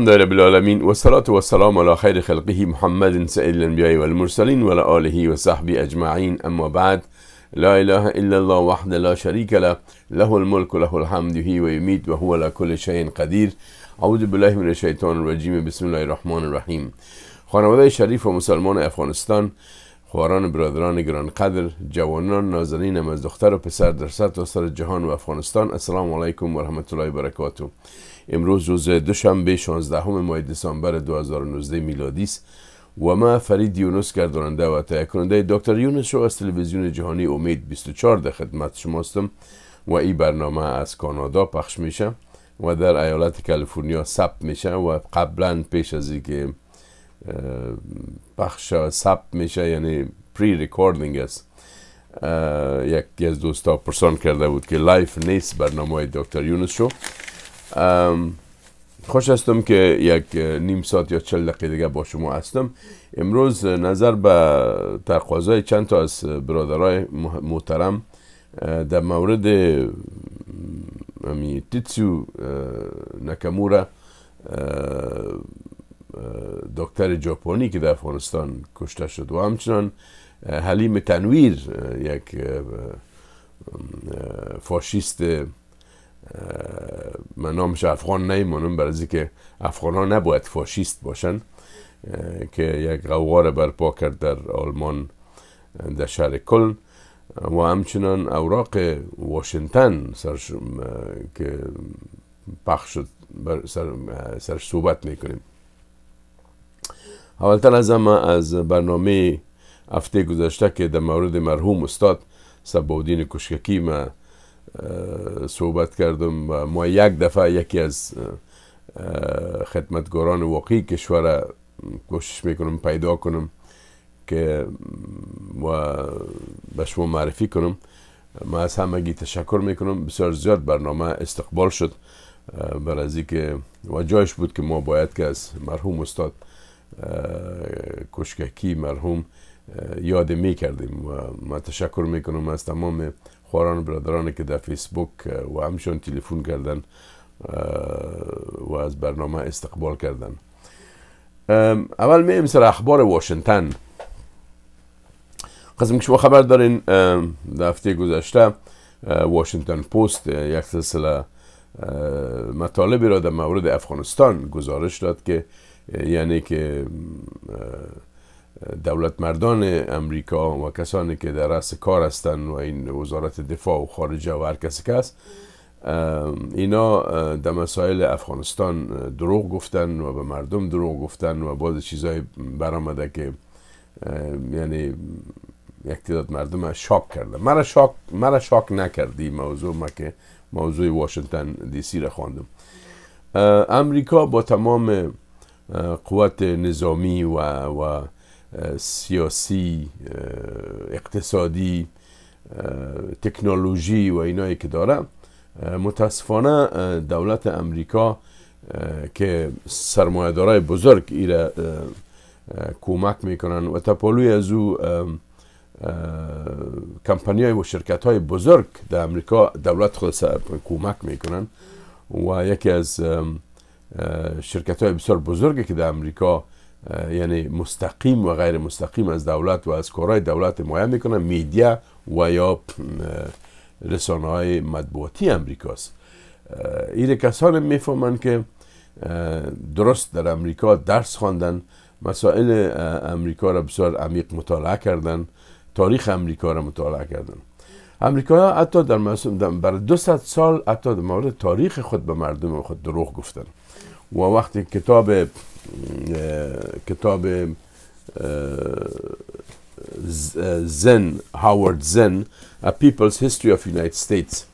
الحمد لله رب العالمين والصلاة والسلام على خير خلقه محمد سيد الأنبياء والمرسلين وعلى آله وصحبه أجمعين أما بعد لا إله إلا الله وحده لا شريك له له الملك له الحمد هي ويميت وهو على كل شيء قدير أعوذ بالله من الشيطان الرجيم بسم الله الرحمن الرحيم خانواده شریف و مسلمان افغانستان خواران برادران گران قدر جوانان نازنین، از دختر و پسر در سرتاسر سر جهان و افغانستان السلام علیکم و رحمت الله و برکاته امروز روز دوشنبه 16 ماه دسامبر 2019 میلادی است و ما فرید یونس گرداننده و تهیه کننده دکتر یونس شو از تلویزیون جهانی امید 24 در خدمت شماستم و این برنامه از کانادا پخش میشه و در ایالت کالیفرنیا ثبت میشه و قبلا پیش از اینکه بخش ثبت میشه یعنی پری ریکوردینگ است یکی از دوستا پرسان کرده بود که لایف نیست برنامه دکتر یونس شو خوش هستم که یک نیم ساعت یا چل دقیقه دیگه با شما هستم امروز نظر به تقاضای چند تا از برادرای محترم در مورد امی تیتسو نکموره دکتر ژاپنی که در افغانستان کشته شد و همچنان حلیم تنویر یک فاشیست من نامش افغان نیمونم برای که افغان ها نباید فاشیست باشن که یک غوغار برپا کرد در آلمان در شهر کلن و همچنان اوراق واشنگتن سرش که پخش شد سر سرش صحبت میکنیم اولتر از همه از برنامه هفته گذشته که در مورد مرحوم استاد سبودین کشککی ما صحبت کردم و ما یک دفعه یکی از خدمتگاران واقعی کشور کوشش میکنم پیدا کنم که و به شما معرفی کنم ما از همگی تشکر میکنم بسیار زیاد برنامه استقبال شد برای که و جایش بود که ما باید که از مرحوم استاد کشککی مرحوم یاد می کردیم و من تشکر می از تمام خواران و برادران که در فیسبوک و همشون تلفن کردن و از برنامه استقبال کردن اول می سر اخبار واشنگتن قسم که شما خبر دارین در هفته گذشته واشنگتن پست یک سلسله مطالبی را در مورد افغانستان گزارش داد که یعنی که دولت مردان امریکا و کسانی که در رأس کار هستند و این وزارت دفاع و خارجه و هر کسی که اینا در مسائل افغانستان دروغ گفتن و به مردم دروغ گفتن و بعض چیزهای برآمده که یعنی یک تعداد مردم شاک کرده مرا شاک, مرا شاک نکردی موضوع ما که موضوع واشنگتن دی سی را خواندم امریکا با تمام قوات نظامی و, و سیاسی اقتصادی تکنولوژی و اینایی که داره متاسفانه دولت امریکا که سرمایه‌دارای بزرگ ایره کمک میکنن و تپالوی از او کمپانی های و شرکت های بزرگ در امریکا دولت خود کمک میکنن و یکی از شرکت های بسیار بزرگی که در امریکا یعنی مستقیم و غیر مستقیم از دولت و از کارهای دولت مایه میکنن میدیا و یا رسانه های مطبوعاتی امریکاست ایره کسان میفهمن که درست در امریکا درس خواندن مسائل امریکا را بسیار عمیق مطالعه کردن تاریخ امریکا را مطالعه کردن امریکا ها حتی در بر 200 سال حتی در مورد تاریخ خود به مردم خود دروغ گفتن و وقتی کتاب کتاب زن هاورد زن A People's History of United States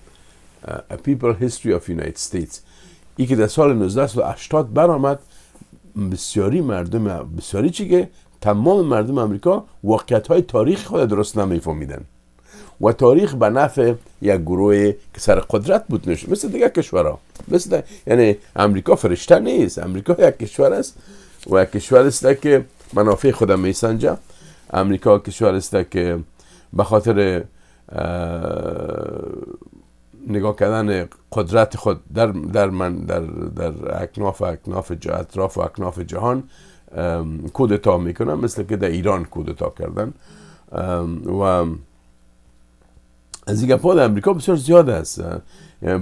A People's History of United States ای که در سال 1980 برآمد بسیاری مردم بسیاری چی که تمام مردم امریکا واقعیت های تاریخ خود درست نمیفهمیدن و تاریخ به نفع یک گروه که سر قدرت بود نشد مثل دیگه کشورها مثل یعنی امریکا فرشته نیست امریکا یک کشور است و یک کشور است که منافع خود میسنجه امریکا کشور است که به خاطر نگاه کردن قدرت خود در در من در در اکناف اکناف اطراف و اکناف جهان کودتا میکنن مثل که در ایران کودتا کردن و از این در امریکا بسیار زیاد است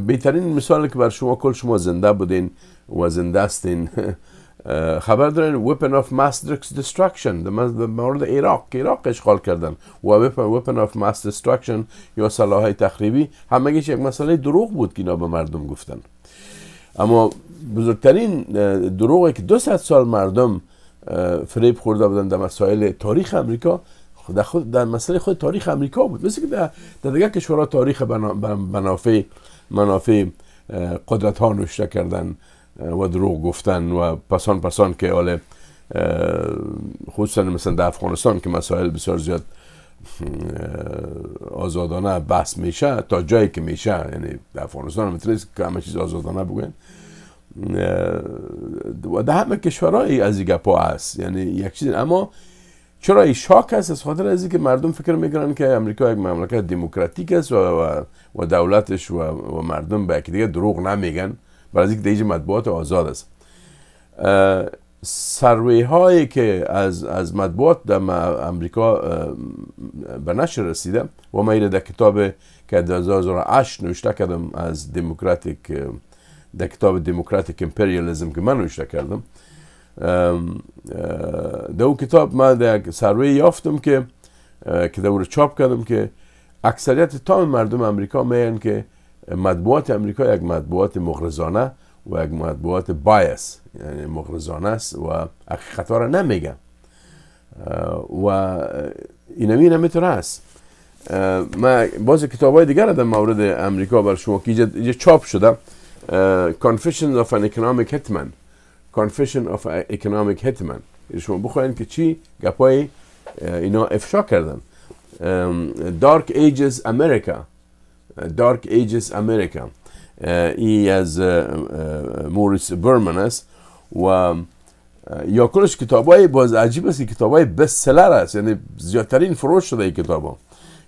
بهترین مثال که بر شما کل شما زنده بودین و زنده هستین خبر دارین weapon of mass destruction مورد عراق که عراق اشغال کردن و weapon of mass destruction یا سلاح تخریبی همه یک مسئله دروغ بود که اینا به مردم گفتن اما بزرگترین دروغی که 200 سال مردم فریب خورده بودن در مسائل تاریخ امریکا در, خود در مسئله خود تاریخ امریکا بود مثل که در, در دیگر کشورها تاریخ منافع منافع قدرت ها نوشته کردن و دروغ گفتن و پسان پسان که حال خصوصا مثلا در افغانستان که مسائل بسیار زیاد آزادانه بحث میشه تا جایی که میشه یعنی در افغانستان مثل که همه چیز آزادانه بگوین و در همه کشورهای از این گپا هست یعنی یک چیز اما چرا ای شاک هست از خاطر از که مردم فکر میکنن که امریکا یک مملکت دموکراتیک است و, و, دولتش و, مردم به دیگه دروغ نمیگن برای اینکه دیگه مطبوعات آزاد است سروی هایی که از, از مطبوعات در امریکا به نشر رسیده و من در کتاب که در 2008 نوشته کردم از دموکراتیک در کتاب دموکراتیک امپریالیزم که من نوشته کردم در اون کتاب من در یک سروی یافتم که که رو چاپ کردم که اکثریت تام مردم امریکا میگن که مطبوعات امریکا یک مطبوعات مغرضانه و یک مطبوعات بایس یعنی مغرضانه است و حقیقتها را نمیگن و اینمی نمیتونه است من باز کتاب های دیگر در مورد امریکا بر شما که اینجا چاپ شده Confessions of an Economic Hitman کانفشن آف اکنامیک هتمن شما بخواین که چی گپای اینا افشا کردن دارک ایجز امریکا دارک ایجز امریکا ای از موریس برمن است و یا کلش کتاب های باز عجیب است کتاب های بسلر است یعنی زیادترین فروش شده ای کتاب ها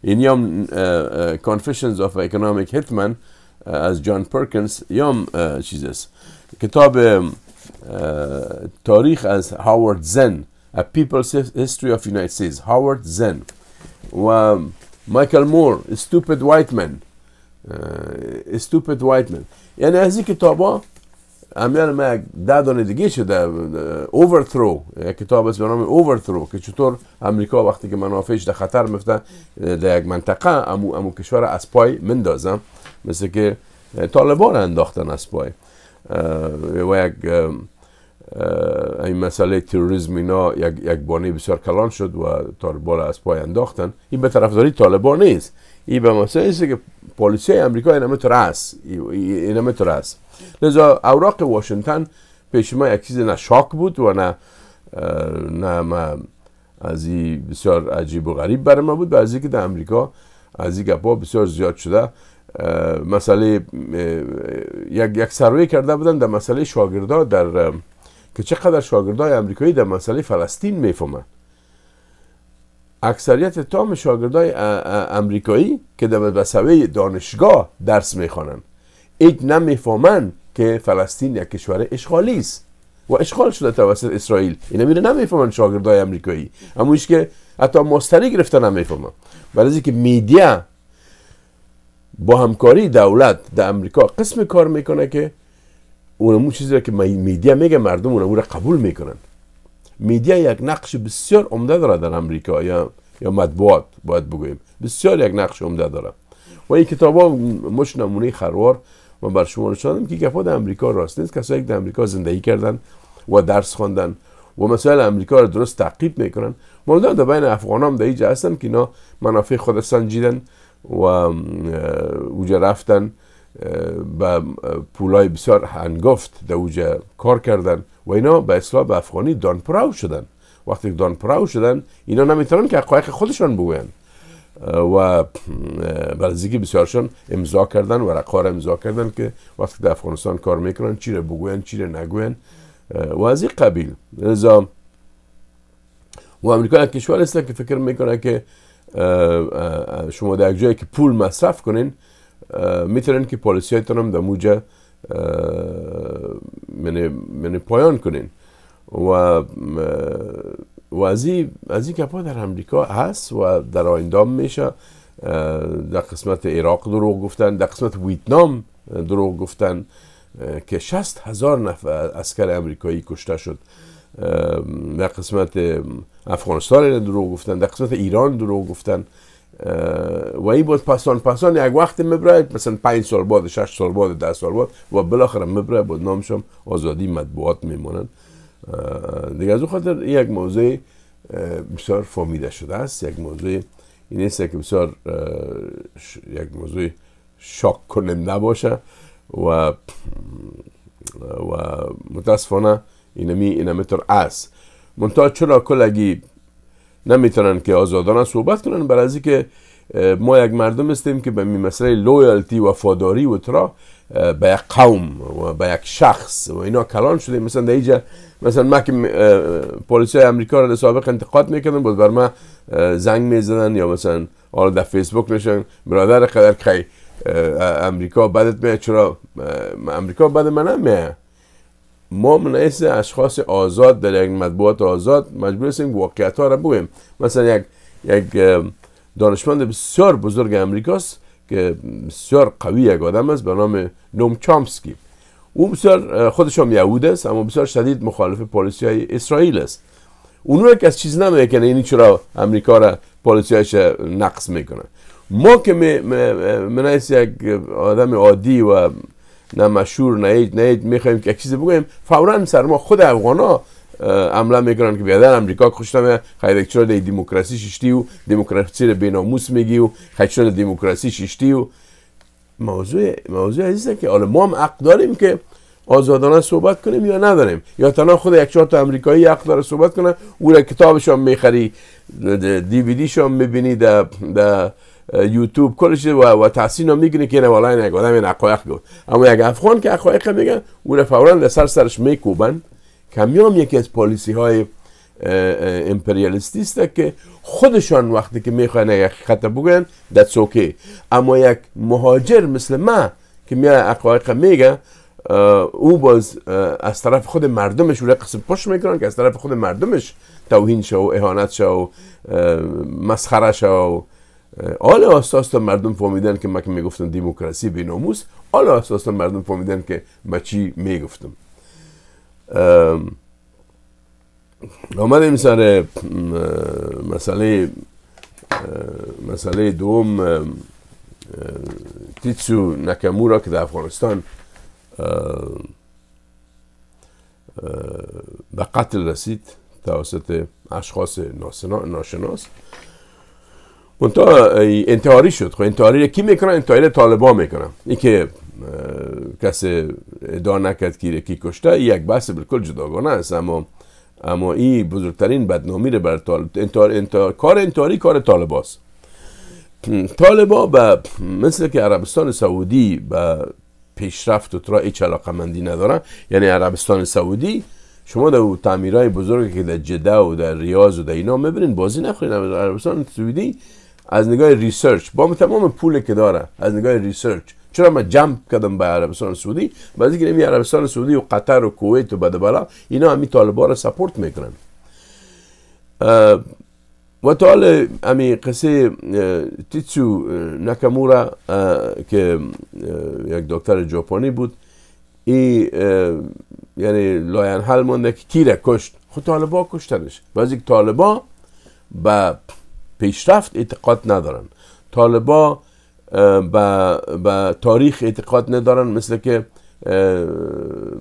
این هم Confessions of Economic Hitman از جان پرکنز یام چیز است کتاب تاریخ از هاورد زن A People's History of United States هاورد زن و مایکل مور Stupid White Man uh, Stupid White Man یعنی از این کتاب ها همین ما ده دانه دیگه شده اوورثرو کتاب از به نام اوورثرو که چطور امریکا وقتی که منافعش در خطر میفته در یک منطقه امو, امو کشور از پای مندازم مثل که طالبان انداختن از پای و یک این مسئله تروریسم اینا یک, یک بانه بسیار کلان شد و طالبان از پای انداختن این به طرفداری طالبان نیست این به مسئله است که پالیسی امریکا این همه است این لذا اوراق واشنگتن پیش ما یک چیز نه شاک بود و نه نه ما از این بسیار عجیب و غریب برای ما بود و از که در امریکا از این گپا بسیار زیاد شده مسئله یک یک سروی کرده بودن در مسئله شاگردا در که چقدر شاگردای امریکایی در مسئله فلسطین میفهمند اکثریت تام شاگردای امریکایی که در مسئله دانشگاه درس میخوانند، این نمیفهمند که فلسطین یک کشور اشغالی است و اشغال شده توسط اسرائیل اینا میره نمیفهمن شاگردای امریکایی اما که حتی مستری گرفته نمیفهمند برای که میدیا با همکاری دولت در امریکا قسم کار میکنه که اون چیزی که میدیا میگه مردم اون را قبول میکنن میدیا یک نقش بسیار عمده داره در امریکا یا یا مطبوعات باید بگوییم بسیار یک نقش عمده داره و این کتاب ها مش نمونه خروار من بر شما نشاندم که گفا در امریکا راست نیست کسایی که در امریکا زندگی کردن و درس خواندن و مسائل امریکا رو درست تعقیب میکنن مولدان در بین افغان هم در هستن که اینا منافع خود سنجیدن و اوجا رفتن به پولای بسیار هنگفت در اوجا کار کردن و اینا به اصلاح به افغانی دانپراو شدن وقتی دانپراو شدن اینا نمیتونن که حقایق خودشان بگوین و بلزیگی بسیارشان امضا کردن و رقار امضا کردن که وقتی در افغانستان کار میکنن چی را بگوین چی را نگوین و از این قبیل و امریکا کشور است که فکر میکنه که شما در یک جایی که پول مصرف کنین میتونین که پالیسی هایتان هم در موجه من یعنی، یعنی پایان کنین و و از این کپا در امریکا هست و در آیندام میشه در قسمت عراق دروغ گفتن در قسمت ویتنام دروغ گفتن که شست هزار نفر اسکر امریکایی کشته شد در قسمت افغانستان دروغ گفتن در قسمت ایران دروغ گفتن و این بود پسان پسان یک وقت مبراید مثلا پنج سال بعد شش سال بعد ده سال بعد و بالاخره مبراید بود نامشم آزادی مطبوعات میمونن. دیگه از اون خاطر یک موضوع بسیار فامیده شده است یک موضوع این است که بسیار یک موضوع شاک کننده باشه و و متاسفانه اینمی اینمتر از منتها چرا کلگی نمیتونن که آزادانه صحبت کنن برای از که ما یک مردم هستیم که به می مسئله لویالتی وفاداری و ترا به یک قوم و به یک شخص و اینا کلان شده مثلا در اینجا مثلا ما که پلیسای امریکا رو سابق انتقاد میکنم بود بر ما زنگ میزدن یا مثلا حالا در فیسبوک نشن برادر قدر که امریکا بدت میاد چرا امریکا بد منم ما منعیس اشخاص آزاد در یک مطبوعات آزاد مجبور هستیم واقعیت ها را بگویم مثلا یک یک دانشمند بسیار بزرگ امریکاست که بسیار قوی یک آدم است به نام نوم چامسکی او بسیار خودش هم یهود است اما بسیار شدید مخالف پالیسی های اسرائیل است اون که از چیز نمیکنه اینی چرا امریکا را هایش نقص میکنه ما که من یک آدم عادی و نه مشهور نه هیچ نه هیچ میخوایم که چیز بگویم فورا سر ما خود افغانا عمله میکنن که بیادن امریکا خوشتم خیلی چرا دی دموکراسی ششتی و دموکراسی رو بیناموس میگی و خیلی دموکراسی ششتی و موضوع موضوع عزیزه که حالا ما هم حق داریم که آزادانه صحبت کنیم یا نداریم یا تنها خود یک چهار تا امریکایی حق داره صحبت کنه او را کتابش هم میخری دیویدیش هم میبینی در یوتیوب کل چیز و, تحسین هم که والله نه آدم این گفت اما یک افغان که حقایق میگن اون فورا سر سرش میکوبن کمیام یکی از پالیسی های امپریالیستی است که خودشان وقتی که میخوان یک حقیقت بگن دتس اوکی اما یک مهاجر مثل ما که میاد عقایق میگه او باز از طرف خود مردمش اون قسم پشت میکنن که از طرف خود مردمش توهین شو و اهانت شو و مسخره آل اساس مردم فهمیدن که ما که میگفتم دموکراسی به ناموس آل اساس مردم فهمیدن که ما چی میگفتم آمدیم سر مسئله مسئله دوم تیتسو نکمورا که در افغانستان به قتل رسید توسط اشخاص ناشناس منتها انتحاری شد خب انتحاری کی میکنن انتحاری طالبا میکنن این که کس ادعا نکرد که کی کشته یک بحث بالکل جداگانه است اما اما این بزرگترین بدنامی رو بر طالب انتحار انتحار کار انتحاری کار طالباست طالبا به مثل که عربستان سعودی به پیشرفت و ترا هیچ علاقه مندی ندارن یعنی عربستان سعودی شما در تعمیرهای بزرگ که در جده و در ریاض و در اینا میبینین بازی نخورین عربستان سعودی از نگاه ریسرچ با تمام پول که داره از نگاه ریسرچ چرا من جمپ کردم به عربستان سعودی بعضی اینکه این عربستان سعودی و قطر و کویت و بدبالا اینا همی طالبا رو سپورت میکنن و تا امی قصه تیتسو ناکامورا که یک دکتر ژاپنی بود ای یعنی لاین حل که کی را کشت خود خب طالبا کشتنش بعضی طالبا به پیشرفت اعتقاد ندارن طالبا به تاریخ اعتقاد ندارن مثل که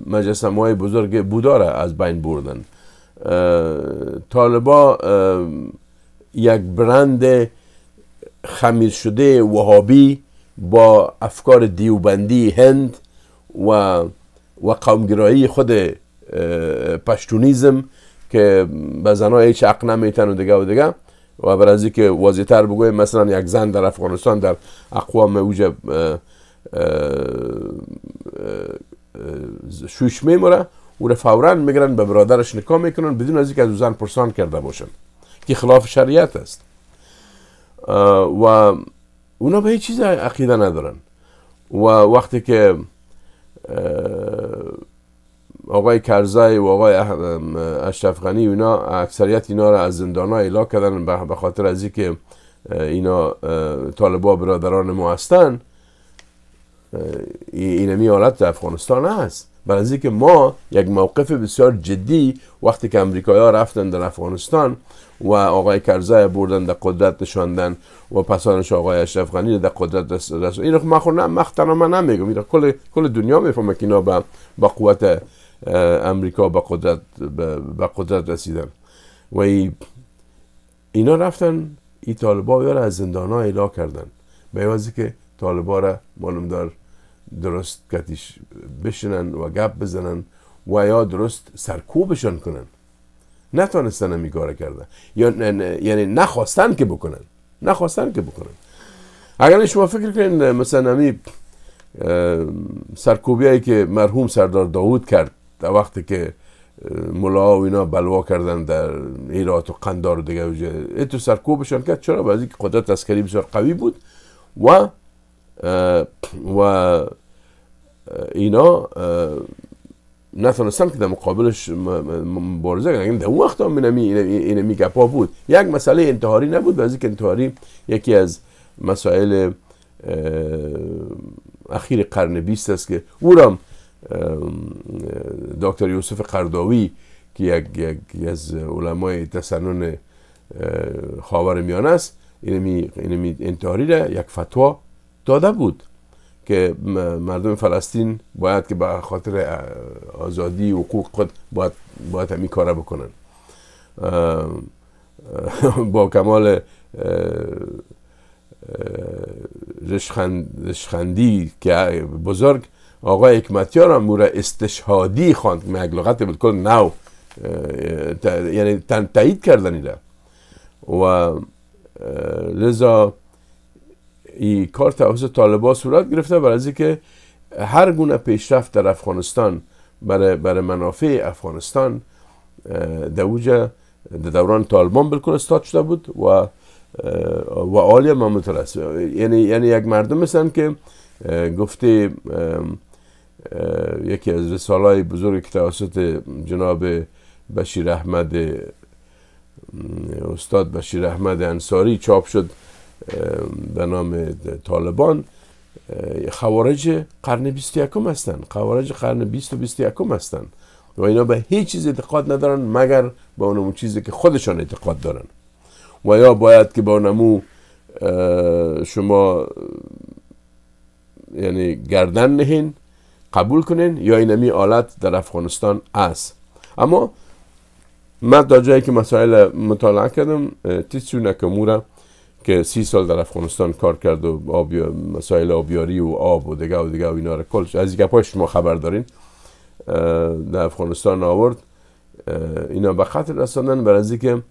مجسمه های بزرگ بودا از بین بردن طالبا یک برند خمیر شده وهابی با افکار دیوبندی هند و و قومگرایی خود پشتونیزم که به زنها هیچ حق نمیتن و دیگه و دیگه و بر از اینکه واضحتر بگویم مثلا یک زن در افغانستان در اقوام اوجه شوش میموره او را فورا میگرن به برادرش نکام میکنن بدون از که از زن پرسان کرده باشن که خلاف شریعت است و اونا به هیچ چیز عقیده ندارن و وقتی که آقای کرزای و آقای اشرف غنی اینا اکثریت اینا را از زندان ها اعلا کردن به خاطر از اینکه اینا طالبا برادران ما هستن اینمی حالت در افغانستان هست برای از اینکه ما یک موقف بسیار جدی وقتی که امریکایی ها رفتن در افغانستان و آقای کرزای بردن در قدرت نشاندن و پسانش آقای اشرف غنی در قدرت رسوند این رو من خود من نمیگم کل کل دنیا میفهمه که اینا با, با قوت امریکا به قدرت به قدرت رسیدن و ای اینا رفتن ای طالبا یا را از زندان ها اعلا کردن به عوضی که طالبا را معلوم دار درست کتیش بشنن و گپ بزنن و یا درست سرکوبشان کنن نتانستن این کردن یعنی نخواستن که بکنن نخواستن که بکنن اگر شما فکر کنین مثلا امی سرکوبی که مرحوم سردار داوود کرد در وقتی که ملا و اینا بلوا کردن در ایرات و قندار و دیگه وجه تو سرکوبشان کرد چرا به اینکه قدرت عسکری بسیار قوی بود و و اینا نتونستن که در مقابلش مبارزه کنن یعنی در اون وقت هم اینمی, گپا بود یک مسئله انتحاری نبود بعضی که انتحاری یکی از مسائل اخیر قرن بیست است که او دکتر یوسف قرداوی که یک, یک از علمای تسنن خاور میانه است اینمی, انتحاری را یک فتوا داده بود که مردم فلسطین باید که به خاطر آزادی حقوق خود باید, باید همین کاره بکنن با کمال رشخندی که بزرگ آقای حکمتیار هم مورا استشهادی خواند مگلغت بالکل نو یعنی تایید کردن ایده و لذا ای کار توسط طالبا صورت گرفته برای که هر گونه پیشرفت در افغانستان برای, بر منافع افغانستان دوجه در دوران طالبان بالکل استاد شده بود و و عالی ممتر است یعنی یعنی یک مردم مثلا که گفته یکی از رسالای بزرگ که توسط جناب بشیر احمد استاد بشیر احمد انصاری چاپ شد به نام طالبان خوارج قرن 21 هستن خوارج قرن بیست و 21 هستن و اینا به هیچ چیز اعتقاد ندارن مگر به اون چیزی که خودشان اعتقاد دارن و یا باید که به نمو شما یعنی گردن نهین قبول کنین یا اینمی آلت در افغانستان است اما من تا جایی که مسائل مطالعه کردم تیسیو نکمورا که سی سال در افغانستان کار کرد و آبی... مسائل آبیاری و آب و دیگه و دیگه و اینا را کلش از پای شما خبر دارین در افغانستان آورد اینا به خطر رساندن بر از که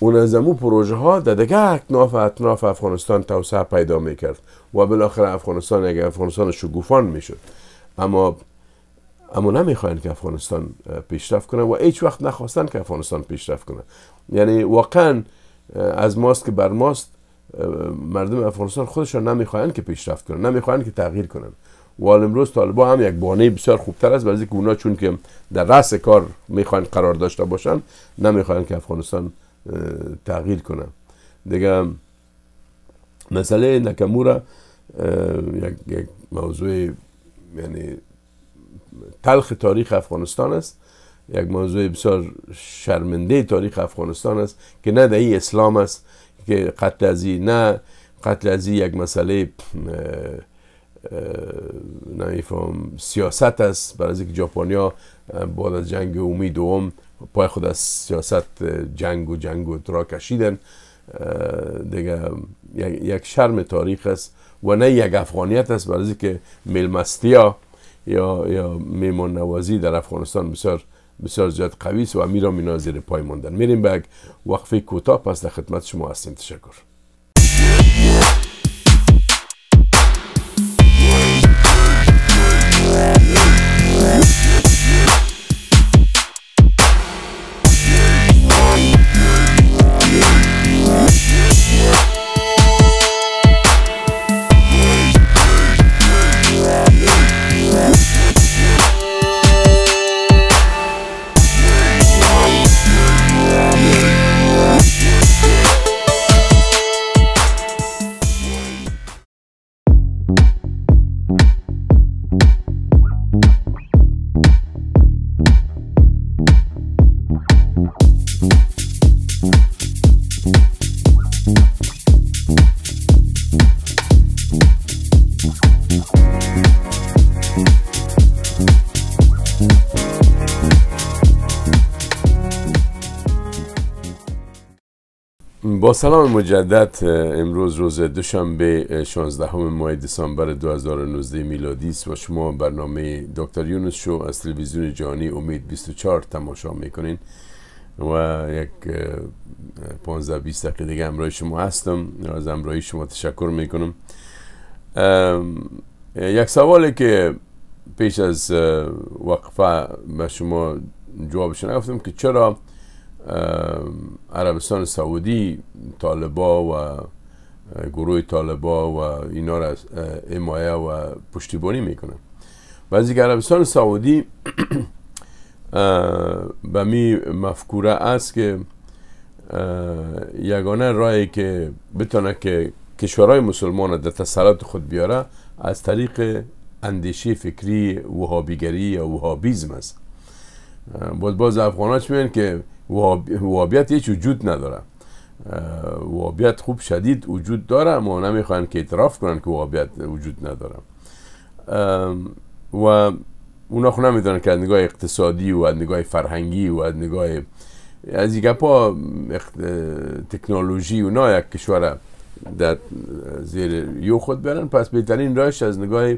اون از امو پروژه ها در دیگه اکناف اطناف افغانستان توسعه پیدا میکرد و بالاخره افغانستان اگر افغانستان شگوفان میشد اما اما نمیخواین که افغانستان پیشرفت کنه و هیچ وقت نخواستن که افغانستان پیشرفت کنه یعنی واقعا از ماست که بر ماست مردم افغانستان خودشان نمیخواین که پیشرفت کنن نمیخواین که تغییر کنن و امروز طالبا هم یک بانه بسیار خوبتر است برای که اونا چون که در رأس کار میخواین قرار داشته باشن نمیخواین که افغانستان تغییر کنه دیگه مسئله نکمورا یک موضوع یعنی تلخ تاریخ افغانستان است یک موضوع بسیار شرمنده تاریخ افغانستان است که نه دهی اسلام است که قتل ازی نه قتل ازی یک مسئله نمیفهم سیاست است برای اینکه ژاپنیا بعد از جنگ عمومی دوم پای خود از سیاست جنگ و جنگ و ترا کشیدن دیگه یک شرم تاریخ است و نه یک افغانیت است برای که ملمستیا یا یا میمون نوازی در افغانستان بسیار بسیار زیاد قوی است و امیر اینا زیر پای ماندن میریم به وقفه کوتاه پس در خدمت شما هستیم تشکر با سلام مجدد امروز روز دوشنبه 16 ماه دسامبر 2019 میلادی است و شما برنامه دکتر یونس شو از تلویزیون جهانی امید 24 تماشا میکنین و یک 15 20 دقیقه دیگه همراه شما هستم از همراهی شما تشکر میکنم یک سوالی که پیش از وقفه به شما جوابش نگفتم که چرا عربستان سعودی طالبا و گروه طالبا و اینا را امایه و پشتیبانی میکنه. بعضی که عربستان سعودی به می مفکوره است که یگانه راهی که بتانه که کشورهای مسلمان در تسلط خود بیاره از طریق اندیشه فکری وهابیگری یا وهابیزم است باز باز افغان که وابیت هیچ وجود نداره وابیت خوب شدید وجود داره اما نمیخوان که اعتراف کنن که وابیت وجود نداره و اونا خو خب نمیدونن که از نگاه اقتصادی و از نگاه فرهنگی و از نگاه از این گپا تکنولوژی اونا یک کشور در زیر یو خود برن پس بهترین راهش از نگاه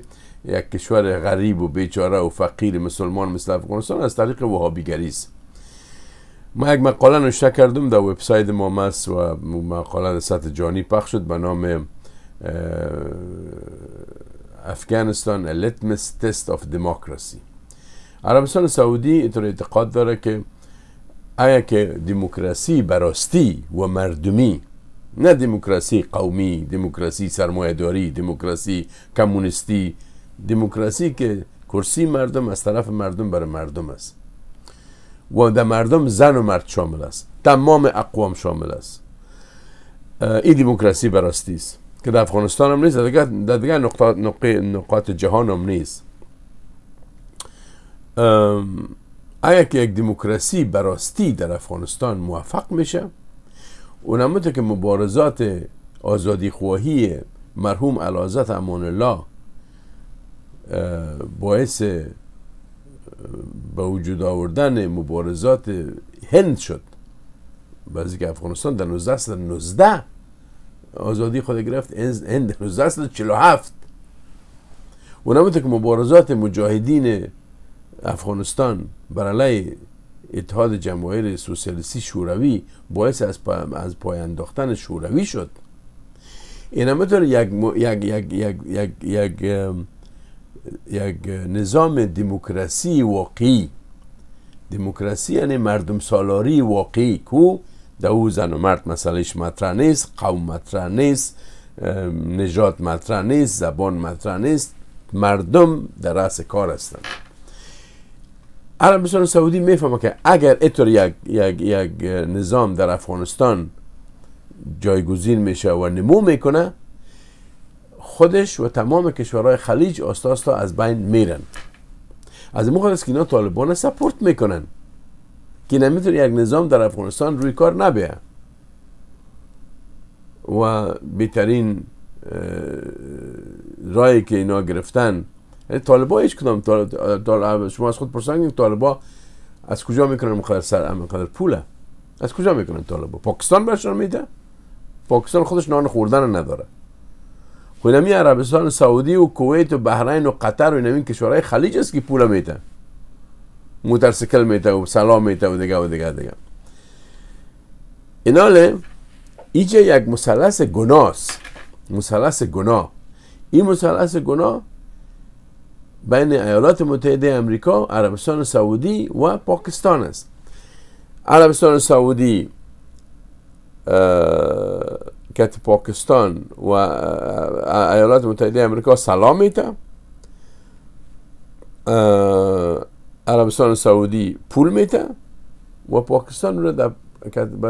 یک کشور غریب و بیچاره و فقیر مسلمان مثل افغانستان از طریق وهابیگری است ما یک مقاله نشته کردم در وبسایت ما مست و مقاله در سطح جانی پخش شد به نام افغانستان لیتمس تست آف دموکراسی عربستان سعودی اینطور اعتقاد داره که آیا که دموکراسی براستی و مردمی نه دموکراسی قومی دموکراسی سرمایهداری دموکراسی کمونیستی دموکراسی که کرسی مردم از طرف مردم برای مردم است و در مردم زن و مرد شامل است تمام اقوام شامل است این دموکراسی براستی است که در افغانستان هم نیست در دیگر نقاط جهان هم نیست اگر که یک دموکراسی براستی در افغانستان موفق میشه همونطور که مبارزات آزادی خواهی مرحوم علازت امان الله باعث به وجود آوردن مبارزات هند شد بعضی که افغانستان در 19 آزادی خود گرفت هند در 19 و که مبارزات مجاهدین افغانستان بر علیه اتحاد جماهیر سوسیالیستی شوروی باعث از, پا، از پای انداختن شوروی شد این هم یک یک یک یک یک یک نظام دموکراسی واقعی دموکراسی یعنی مردم سالاری واقعی کو او زن و مرد مسئلهش مطرح نیست قوم مطرح نیست نجات مطرح نیست زبان مطرح نیست مردم در رأس کار هستند عربستان سعودی میفهمه که اگر اینطور یک, یک, یک نظام در افغانستان جایگزین میشه و نمو میکنه خودش و تمام کشورهای خلیج آستاستا از بین میرن از این است که اینا طالبان سپورت میکنن که نمیتونه یک نظام در افغانستان روی کار نبیه و بهترین رایی که اینا گرفتن یعنی طالبا هیچ کدام طالب شما از خود پرسنگ طالبا از کجا میکنن مقدر سر مقدر پوله از کجا میکنن طالبا پاکستان برشان میده پاکستان خودش نان خوردن نداره خونمی عربستان سعودی و کویت و بحرین و قطر و این کشورهای خلیج است که پول موتر و سلام میتن و دیگه و دیگه ایناله اینجا یک مسلس گناه است مسلس گناه این مسلس گناه بین ایالات متحده امریکا عربستان سعودی و پاکستان است عربستان سعودی پاکستان و ایالات متحده امریکا سلام میده عربستان سعودی پول میته و پاکستان رو در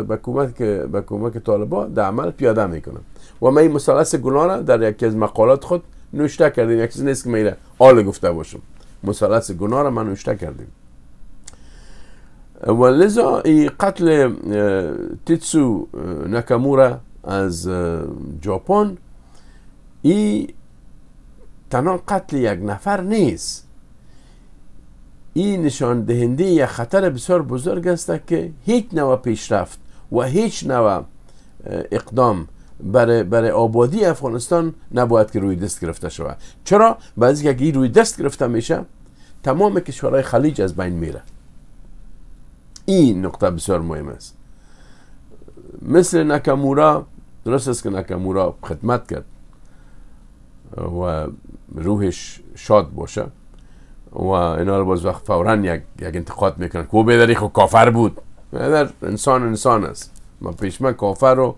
به کمک به طالبا در عمل پیاده میکنه و من این مثلث رو در یکی از مقالات خود نوشته کردیم یک چیز نیست که میره آل گفته باشم مثلث گناه را من نوشته کردیم و این قتل تیتسو نکامورا از ژاپن ای تنها قتل یک نفر نیست این نشان دهنده یک خطر بسیار بزرگ است که هیچ نوع پیشرفت و هیچ نوع اقدام برای, برای آبادی افغانستان نباید که روی دست گرفته شود چرا بعضی که این روی دست گرفته میشه تمام کشورهای خلیج از بین میره این نقطه بسیار مهم است مثل ناکامورا درست است که ناکامورا خدمت کرد و روحش شاد باشه و اینا باز وقت فورا یک, انتقاد میکنن که او بیداری کافر بود بیدار انسان انسان است ما من کافر رو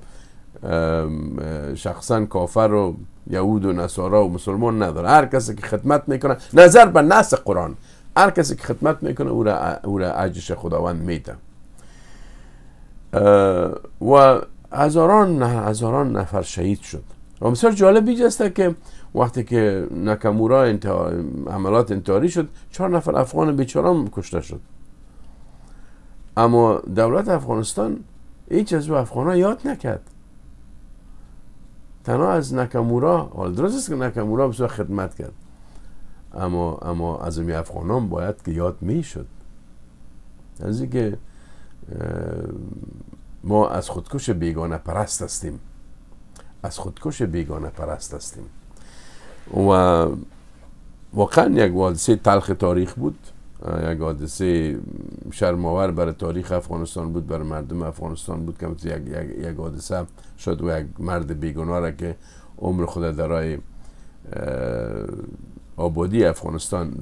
شخصا کافر رو یهود و نصارا و مسلمان نداره هر کسی که خدمت میکنه نظر به نص قرآن هر کسی که خدمت میکنه او را, او را عجش خداوند میده و هزاران هزاران نفر شهید شد و بسیار جالب است که وقتی که نکامورا حملات انتحاری شد چهار نفر افغان بیچاران کشته شد اما دولت افغانستان هیچ از افغان ها یاد نکرد تنها از نکمورا حال درست است که نکمورا بسیار خدمت کرد اما اما از امی افغانان باید که یاد می شد از اینکه ما از خودکش بیگانه پرست هستیم از خودکش بیگانه پرست هستیم و واقعا یک حادثه تلخ تاریخ بود یک حادثه شرماور برای تاریخ افغانستان بود بر مردم افغانستان بود که یک, یک, یک حادثه شد و یک مرد بیگانه را که عمر خود در آبادی افغانستان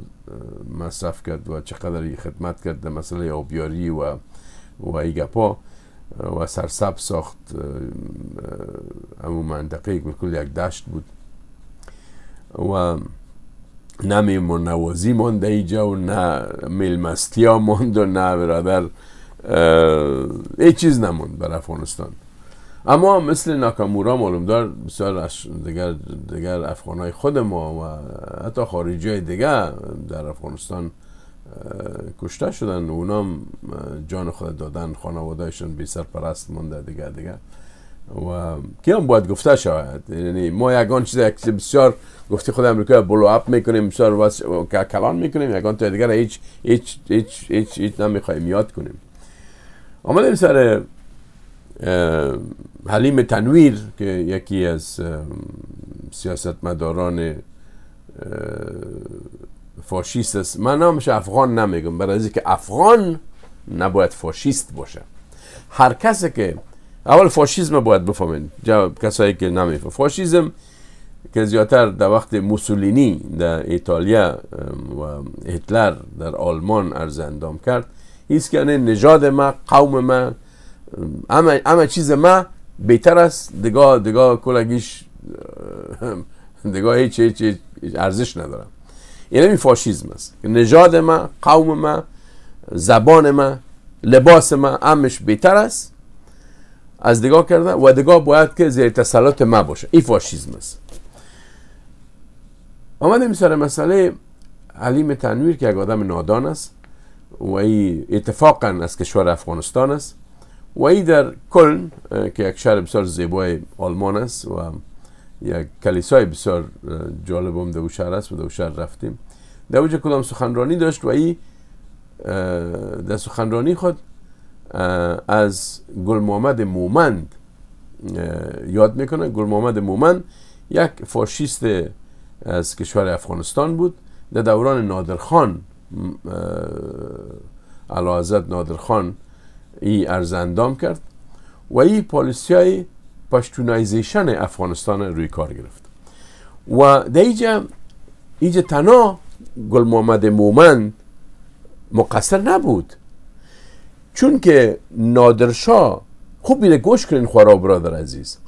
مصرف کرد و چقدر خدمت کرد در مسئله آبیاری و و گپا و سرسب ساخت همون منطقه بکل یک دشت بود و نه و نوازی مانده ایجا و نه میلمستیا ماند و نه برادر هیچ چیز نموند بر افغانستان اما مثل ناکامورا دار بسیار دگر دگر افغان خود ما و حتی خارجی های دیگر در افغانستان کشته شدن اونام جان خود دادن خانوادهشون بی سر پرست مونده دیگه دیگه و که هم باید گفته شود یعنی ما یگان چیز بسیار گفتی خود امریکا بلو اپ میکنیم بسیار واس کلان میکنیم یگان تا دیگر هیچ هیچ هیچ هیچ, نمیخوایم یاد کنیم آمدیم سر حلیم تنویر که یکی از سیاستمداران فاشیست است من نامش افغان نمیگم برای از که افغان نباید فاشیست باشه هر کسی که اول فاشیزم باید بفهمین کسایی که نمیفهم فاشیزم که زیادتر در وقت موسولینی در ایتالیا و هتلر در آلمان ارزندام اندام کرد ایست که نژاد ما قوم ما همه, چیز ما بهتر است دگاه دگاه کلگیش دگاه هیچ هیچ ارزش ندارم این یعنی همین فاشیزم است نژاد ما، قوم ما، زبان ما، لباس ما، امش بهتر است از دگاه کردن و دگاه باید که زیر تسلط ما باشه این فاشیزم است آمدیم سر مسئله علیم تنویر که یک آدم نادان است و ای اتفاقا از کشور افغانستان است و ای در کلن که یک شهر بسیار زیبای آلمان است و یک کلیسای بسیار جالب هم در شهر است و در شهر رفتیم در اوجه کدام سخنرانی داشت و ای در سخنرانی خود از گل محمد مومند یاد میکنه گل محمد مومند یک فاشیست از کشور افغانستان بود در دوران نادرخان علا نادرخان ای ارزندام کرد و ای پالیسی پشتونایزیشن افغانستان روی کار گرفت و در اینجا اینجا تنها گل محمد مومن مقصر نبود چون که نادرشا خوب بیره گوش کنین خورا برادر عزیز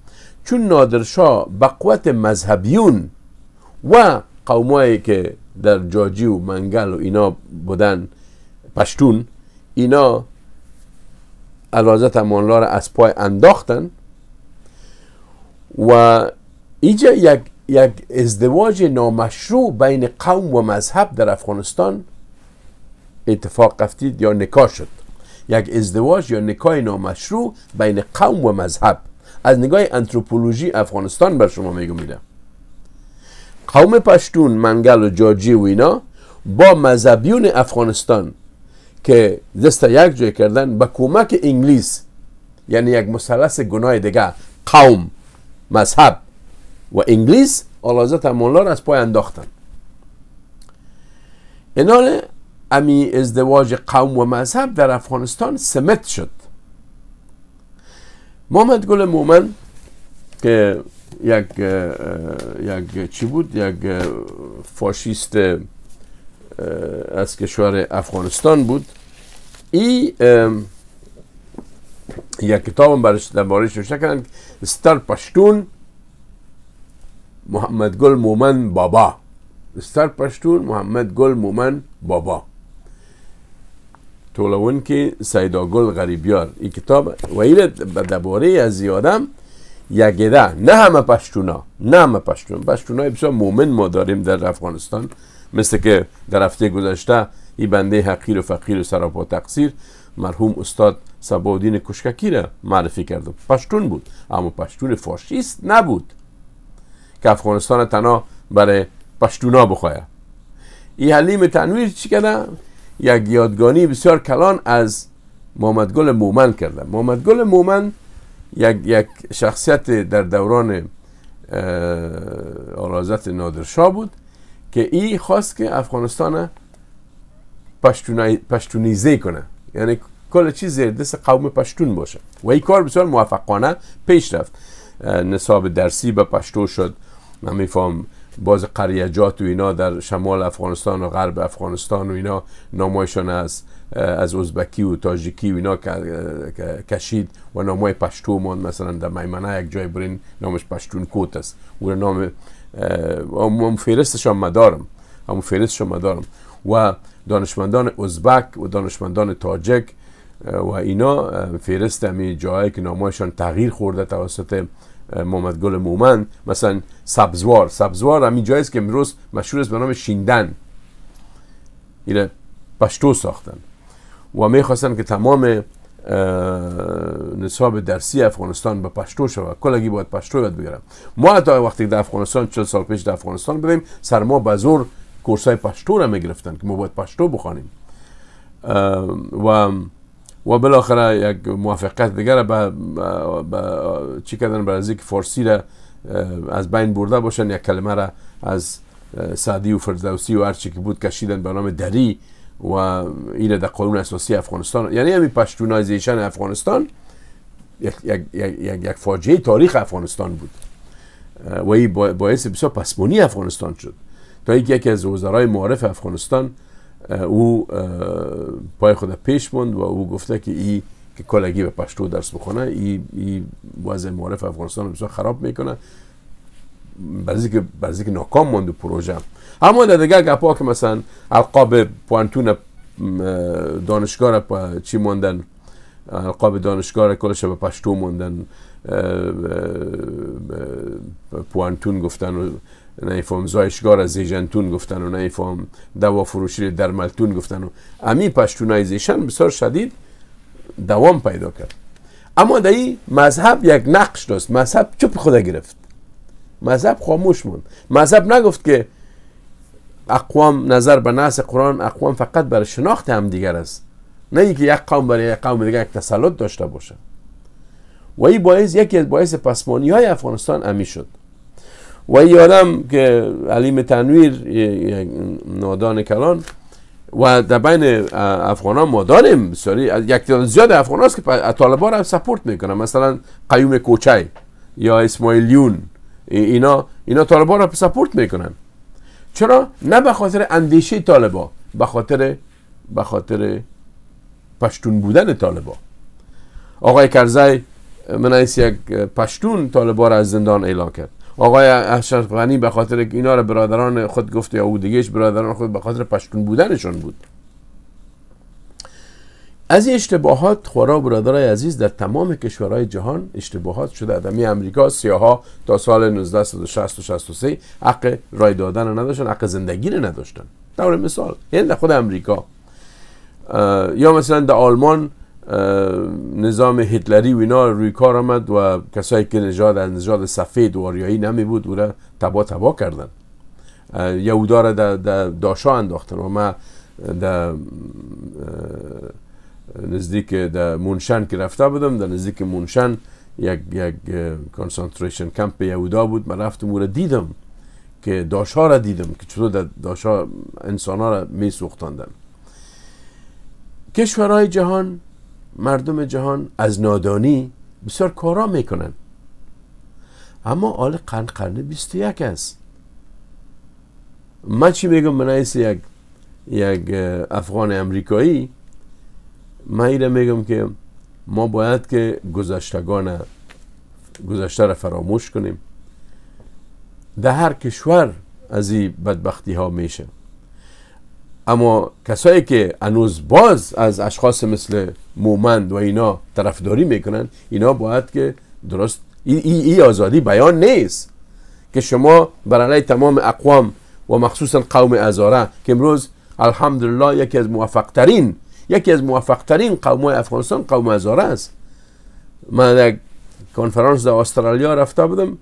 چون نادرشاه به قوت مذهبیون و قومایی که در جاجی و منگل و اینا بودن پشتون اینا الازت امانلا از پای انداختن و اینجا یک یک ازدواج نامشروع بین قوم و مذهب در افغانستان اتفاق افتید یا نکاح شد یک ازدواج یا نکاح نامشروع بین قوم و مذهب از نگاه انتروپولوژی افغانستان بر شما میگو میدم قوم پشتون منگل و جاجی و اینا با مذهبیون افغانستان که دست یک جای کردن به کمک انگلیس یعنی یک مثلث گناه دیگه قوم مذهب و انگلیس آلازت مولا را از پای انداختن انان امی ازدواج قوم و مذهب در افغانستان سمت شد محمد گل مومن که یک یک چی بود یک فاشیست از کشور افغانستان بود ای یک کتاب هم برش دربارهش نوشته کردن ستر پشتون محمد گل مومن بابا ستر پشتون محمد گل مومن بابا تولون که سیدا گل غریبیار این کتاب و این درباره از زیادم ده نه همه پشتونا نه همه پشتون پشتونا بسیار مومن ما داریم در افغانستان مثل که در هفته گذشته این بنده حقیر و فقیر و سراپا تقصیر مرحوم استاد سبادین کشککی را معرفی کردم پشتون بود اما پشتون فاشیست نبود که افغانستان تنها برای پشتونا بخواه ای حلیم تنویر چی کرده؟ یک یادگانی بسیار کلان از محمد گل مومن کرده محمد مومن یک, یک شخصیت در دوران آرازت نادرشاه بود که ای خواست که افغانستان پشتونیزه کنه یعنی کل چیز زیر دست قوم پشتون باشه و این کار بسیار موفقانه پیش رفت نصاب درسی به پشتو شد من میفهم باز قریجات و اینا در شمال افغانستان و غرب افغانستان و اینا نامایشان از از ازبکی و تاجیکی و اینا کشید و نامای پشتو ماند مثلا در میمنه یک جای برین نامش پشتون کوت است اون نام هم هم مدارم هم فیرستش هم مدارم و دانشمندان ازبک و دانشمندان تاجک و اینا فیرست همین جایی که نامایشان تغییر خورده توسط محمد گل مومن مثلا سبزوار سبزوار همین جایی است که امروز مشهور است به نام شیندن اینه پشتو ساختن و میخواستن که تمام نصاب درسی افغانستان به پشتو شود کلگی باید پشتو یاد بگیرم ما حتی وقتی در افغانستان چند سال پیش در افغانستان بودیم سرما به زور های پشتو را میگرفتن که ما باید پشتو بخوانیم و و بالاخره یک موفقیت دیگر به چی کردن برای اینکه فارسی را از بین برده باشن یک کلمه را از سعدی و فردوسی و هرچی که بود کشیدن به نام دری و این در قانون اساسی افغانستان یعنی همین پشتونایزیشن افغانستان یک, یک،, یک،, فاجعه تاریخ افغانستان بود و این باعث بسیار افغانستان شد تا اینکه یکی از وزرای معارف افغانستان او پای خود پیش موند و او گفته که ای که کلگی به پشتو درس بخونه ای, ای وضع معارف افغانستان رو خراب میکنه بعضی که بعضی که ناکام موند پروژه اما در دیگر گپا که مثلا القاب پوانتون دانشگاه چی موندن القاب دانشگاه کلش به پشتو موندن پوانتون گفتن نیفهم زایشگار از زیجنتون گفتن و نیفهم دوا فروشی در گفتن و امی پشتونایزیشن بسیار شدید دوام پیدا کرد اما در مذهب یک نقش داشت مذهب چپ خوده گرفت مذهب خاموش موند مذهب نگفت که اقوام نظر به نص قرآن اقوام فقط برای شناخت هم دیگر است نه اینکه یک قوم برای یک قوم دیگر یک تسلط داشته باشه و این باعث یکی از باعث پسمانی های افغانستان امی شد و یادم که علیم تنویر نادان کلان و در بین افغان ها ما داریم از یک زیاد افغان هاست که طالبان هم سپورت میکنن مثلا قیوم کوچای یا اسماعیلیون اینا اینا ها را سپورت میکنن چرا نه به خاطر اندیشه طالبا به خاطر به خاطر پشتون بودن طالبا آقای کرزی من یک پشتون طالبا را از زندان اعلام کرد آقای اشرف غنی به خاطر اینا رو برادران خود گفته یا او دیگهش برادران خود به خاطر پشتون بودنشون بود از این اشتباهات خورا برادرای عزیز در تمام کشورهای جهان اشتباهات شده ادمی امریکا سیاها تا سال 1960 و 63 حق رای دادن رو نداشتن حق زندگی رو نداشتن در مثال یعنی در خود امریکا یا مثلا در آلمان نظام هیتلری و اینا روی کار آمد و کسایی که نژاد از نژاد سفید و آریایی نمی بود او را تبا تبا کردن یهودا را در دا داشا انداختن و من در نزدیک در مونشن که رفته بودم در نزدیک مونشن یک یک کانسنتریشن کمپ یهودا بود من رفتم او را دیدم که داشا را دیدم که چطور در داشا انسان ها را می کشورهای جهان مردم جهان از نادانی بسیار کارا میکنن اما آل قرن قرن 21 است من چی میگم من یک یک افغان امریکایی من ایره میگم که ما باید که گذشتگان گذشته را فراموش کنیم در هر کشور از این بدبختی ها میشه اما کسایی که هنوز باز از اشخاص مثل مومند و اینا طرفداری میکنن اینا باید که درست ای, ای, آزادی بیان نیست که شما برای تمام اقوام و مخصوصا قوم ازاره که امروز الحمدلله یکی از موفقترین یکی از موفقترین قوم افغانستان قوم ازاره است من در کنفرانس در استرالیا رفته بودم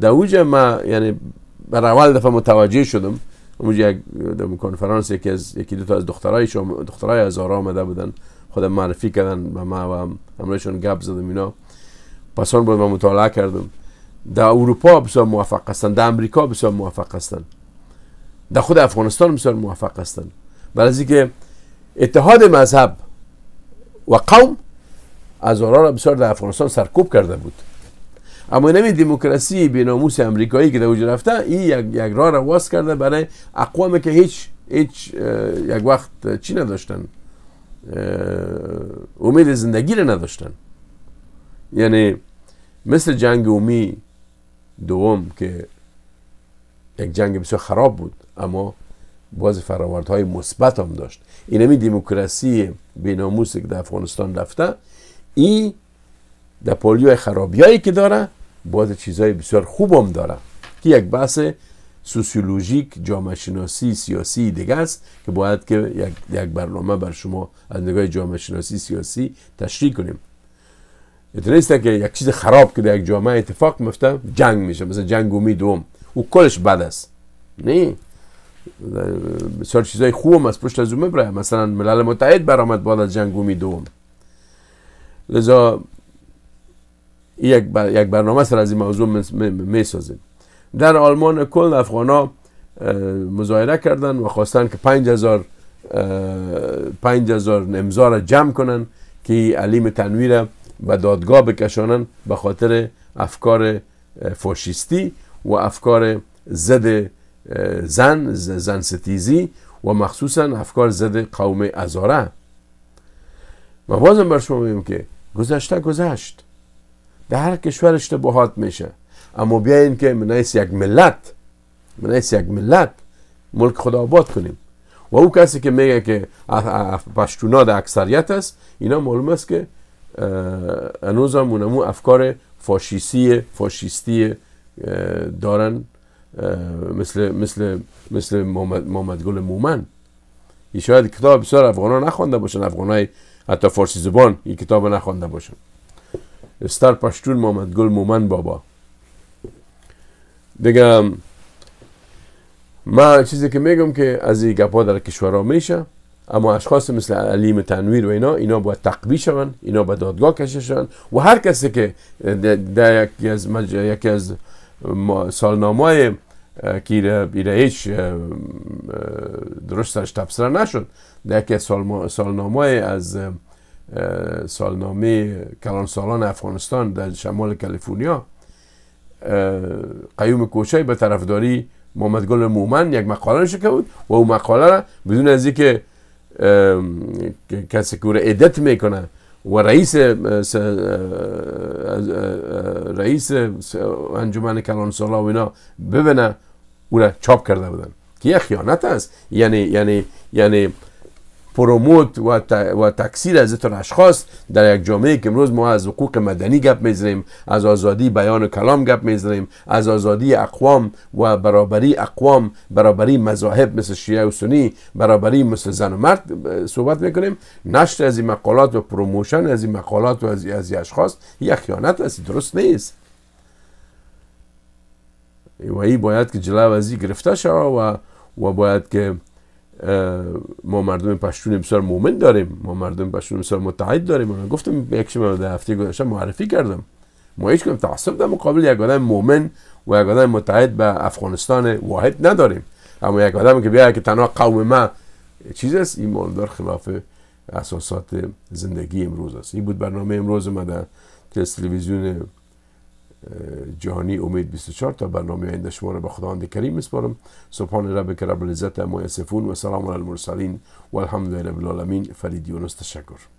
در اوج من یعنی بر اول دفعه متوجه شدم اونجا یک در کنفرانس یکی از یکی دو تا از دخترای شما دخترای آمده بودن خودم معرفی کردن به ما و همراهشون گپ زدم اینا پسان بود من مطالعه کردم در اروپا بسیار موفق هستند در امریکا بسیار موفق هستند در خود افغانستان بسیار موفق هستند از که اتحاد مذهب و قوم ازارا را بسیار در افغانستان سرکوب کرده بود اما نمی دموکراسی به ناموس امریکایی که در وجود رفته این یک, یک راه را واس کرده برای اقوام که هیچ هیچ یک وقت چی نداشتن امید زندگی را نداشتن یعنی مثل جنگ اومی دوم که یک جنگ بسیار خراب بود اما باز های مثبت هم داشت این همین دموکراسی بیناموسی که در افغانستان رفته این در پولیو خرابیایی که داره باز چیزهای بسیار خوبم داره که یک بحث سوسیولوژیک جامعه شناسی سیاسی دیگه است که باید که یک, یک برنامه بر شما از نگاه جامعه شناسی سیاسی تشریح کنیم یعنی نیست که یک چیز خراب که در یک جامعه اتفاق میفته جنگ میشه مثلا جنگ دوم او کلش بد است نه بسیار چیزای خوب از پشت از مثلا ملل متحد برآمد بعد از جنگ دوم لذا یک, یک برنامه سر از این موضوع میسازیم در آلمان کل افغان ها مظاهره کردن و خواستن که 5000 هزار امضا را جمع کنن که علیم تنویر به دادگاه بکشانن به خاطر افکار فاشیستی و افکار ضد زن زن ستیزی و مخصوصا افکار ضد قوم ازاره ما بازم بر شما میگم که گذشته گذشت در هر کشور اشتباهات میشه اما بیاین که من یک ملت من یک ملت ملک خدا آباد کنیم و او کسی که میگه که پشتونا در اکثریت است اینا معلوم است که انوز هم اونمو افکار فاشیستی فاشیستی دارن مثل مثل مثل محمد, محمد گل مومن شاید کتاب بسیار افغان ها نخوانده باشن افغان حتی فارسی زبان این کتاب نخوانده باشن ستر پشتون محمد گل مومن بابا دیگه ما چیزی که میگم که از این گپا در کشورها میشه اما اشخاص مثل علیم تنویر و اینا اینا باید تقبی شوند اینا به دادگاه کشه شوند و هر کسی که در یکی از مج... سالنامه که ایره هیچ درستش تبصره نشد در یکی از سالنامه از سالنامه کلانسالان افغانستان در شمال کالیفرنیا قیوم کوشه به طرفداری محمد گل مومن یک مقاله نشه که بود و اون مقاله را بدون از اینکه کسی که ادت میکنه و رئیس رئیس انجمن کلانسالا و اینا ببینه او را چاپ کرده بودن که یه خیانت است یعنی یعنی یعنی پروموت و, و تکثیر از این اشخاص در یک جامعه که امروز ما از حقوق مدنی گپ میزنیم از آزادی بیان و کلام گپ میزنیم از آزادی اقوام و برابری اقوام برابری مذاهب مثل شیعه و سنی برابری مثل زن و مرد صحبت میکنیم نشر از این مقالات و پروموشن از این مقالات و از, از این اشخاص یک خیانت است درست نیست و ای باید که جلو از گرفته شود و و باید که ما مردم پشتون بسیار مؤمن داریم ما مردم پشتون بسیار متحد داریم من گفتم یک شما در هفته گذشته معرفی کردم ما هیچ کنم تعصب در مقابل یک آدم مؤمن و یک آدم متحد به افغانستان واحد نداریم اما یک آدم که بیاید که تنها قوم ما چیز است ایماندار خلاف اساسات زندگی امروز است این بود برنامه امروز ما در تلویزیون جهانی امید 24 تا برنامه آینده شما را به خداوند کریم میسپارم سبحان ربک رب العزت اما یصفون و سلام علی المرسلین و الحمد لله رب العالمین فرید یونس تشکر